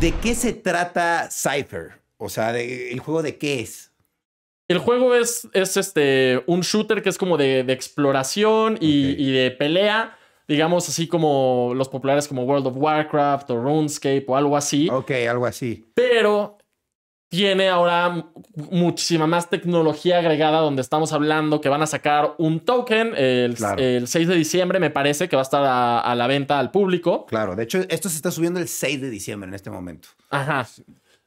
¿De qué se trata Cypher? O sea, ¿el juego de qué es? El juego es, es este, un shooter que es como de, exploración y, y, de pelea. Digamos así como los populares como World of Warcraft o RuneScape o algo así. Ok, algo así. Pero tiene ahora muchísima más tecnología agregada donde estamos hablando que van a sacar un token el, 6 de diciembre, me parece que va a estar a, la venta al público. Claro, de hecho esto se está subiendo el 6 de diciembre en este momento. Ajá.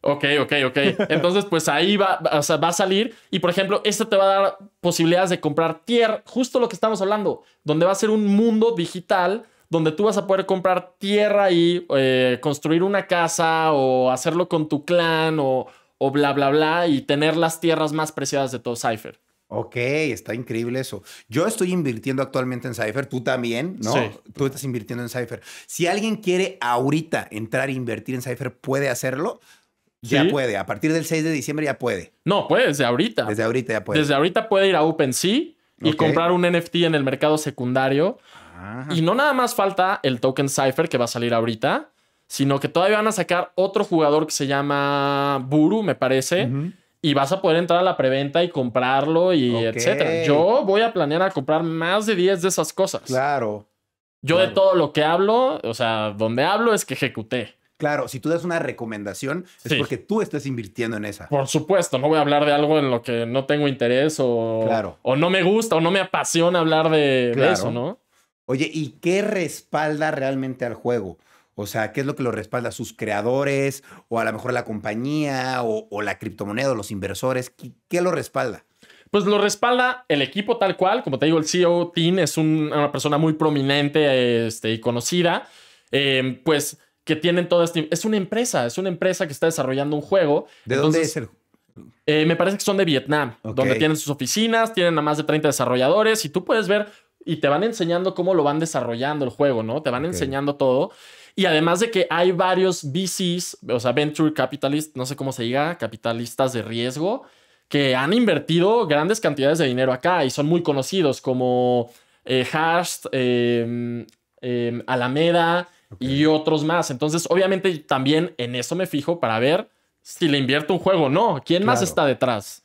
Ok, ok, ok. Entonces, pues ahí va, o va a salir. Y por ejemplo, esto te va a dar posibilidades de comprar tierra, justo lo que estamos hablando, donde va a ser un mundo digital donde tú vas a poder comprar tierra y eh, construir una casa o hacerlo con tu clan o o bla, bla, bla, y tener las tierras más preciadas de todo Cypher. Ok, está increíble eso. Yo estoy invirtiendo actualmente en Cypher, tú también, ¿no? Tú estás invirtiendo en Cypher. Si alguien quiere ahorita entrar e invertir en Cypher, ¿puede hacerlo? Ya puede, a partir del 6 de diciembre ya puede. No, puede desde ahorita. Desde ahorita ya puede. Desde ahorita puede ir a OpenSea y comprar un NFT en el mercado secundario. Y no nada más falta el token Cypher que va a salir ahorita, sino que todavía van a sacar otro jugador que se llama Buru, me parece. Y vas a poder entrar a la preventa y comprarlo y etcétera. Yo voy a planear a comprar más de 10 de esas cosas. Claro. Yo de todo lo que hablo, o sea, donde hablo es que ejecuté. Claro, si tú das una recomendación es porque tú estás invirtiendo en esa. Por supuesto, no voy a hablar de algo en lo que no tengo interés o, o no me gusta o no me apasiona hablar de, eso, ¿no? Oye, ¿y qué respalda realmente al juego? O sea, ¿qué es lo que lo respalda? ¿Sus creadores o a lo mejor la compañía o, la criptomoneda o los inversores? ¿Qué, lo respalda? Pues lo respalda el equipo tal cual. Como te digo, el CEO Tin es una persona muy prominente este, y conocida. Eh, pues que tienen toda esta... Es una empresa, es una empresa que está desarrollando un juego. ¿De dónde es el eh, me parece que son de Vietnam, donde tienen sus oficinas, tienen a más de 30 desarrolladores y tú puedes ver y te van enseñando cómo lo van desarrollando el juego, ¿no? Te van enseñando todo. Y además de que hay varios VCs, o sea, Venture Capitalists, no sé cómo se diga, capitalistas de riesgo, que han invertido grandes cantidades de dinero acá y son muy conocidos como eh, em, em, Alameda y otros más. Entonces, obviamente también en eso me fijo para ver si le invierto un juego o no. ¿Quién más está detrás?